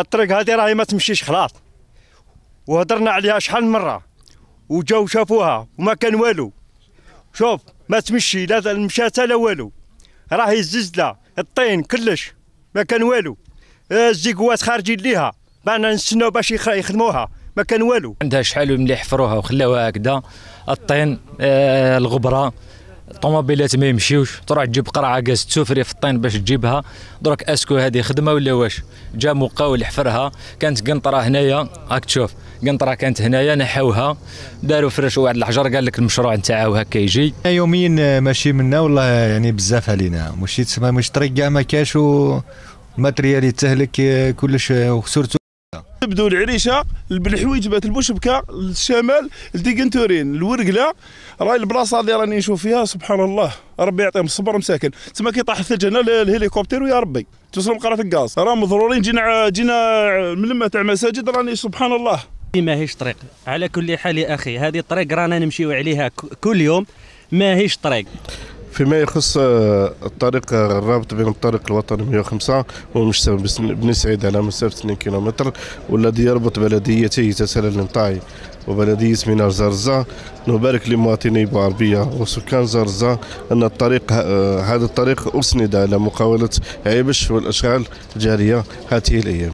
الطريق هذه راهي ما تمشيش خلاص وهضرنا عليها شحال مره وجاو شافوها وما كان والو شوف ما تمشي لا مشات لا والو راهي الزلزله الطين كلش ما كان والو الزيكوات خارجين ليها بانا نستناو باش يخدموها ما كان والو عندها شحال مليح حفروها وخلاوها هكذا الطين آه الغبره الطوموبيلات ما يمشيوش تروح تجيب قرعه كاز تسوفري في الطين باش تجيبها درك اسكو هذه خدمه ولا واش جا مقاول حفرها كانت قنطره هنايا هاك تشوف قنطره كانت هنايا نحوها داروا فرش واحد الحجر قال لك المشروع نتاعو هكا يجي يوميا ماشي منا والله يعني بزاف علينا مشيت تسمى مش طريق ما كاش وماتريال يتهلك كلش وخسرت تبدو العريشه بالحويجبات البوشبكه الشمال لديكنتورين الورقله راهي البلاصه اللي راني نشوف فيها سبحان الله ربي يعطيهم الصبر مساكن تما كي طاح الثلج هنا الهليكوبتر ويا ربي توصل مقرات الغاز راه مضرورين جينا جينا من لما تاع مساجد راني سبحان الله ماهيش طريق على كل حال يا اخي هذه الطريق رانا نمشيو عليها كل يوم ماهيش طريق فيما يخص آه، الطريق آه، الرابط بين الطريق الوطني 105 ومجتمع بن سعيد على مسافه 2 كيلومتر والذي يربط بلديتي تسال الانطاعي وبلدية منار زرزة نبارك لمواطني بوعربية وسكان زرزة أن الطريق آه، هذا الطريق أسند على مقاولة عيبش والأشغال الجارية هذه الأيام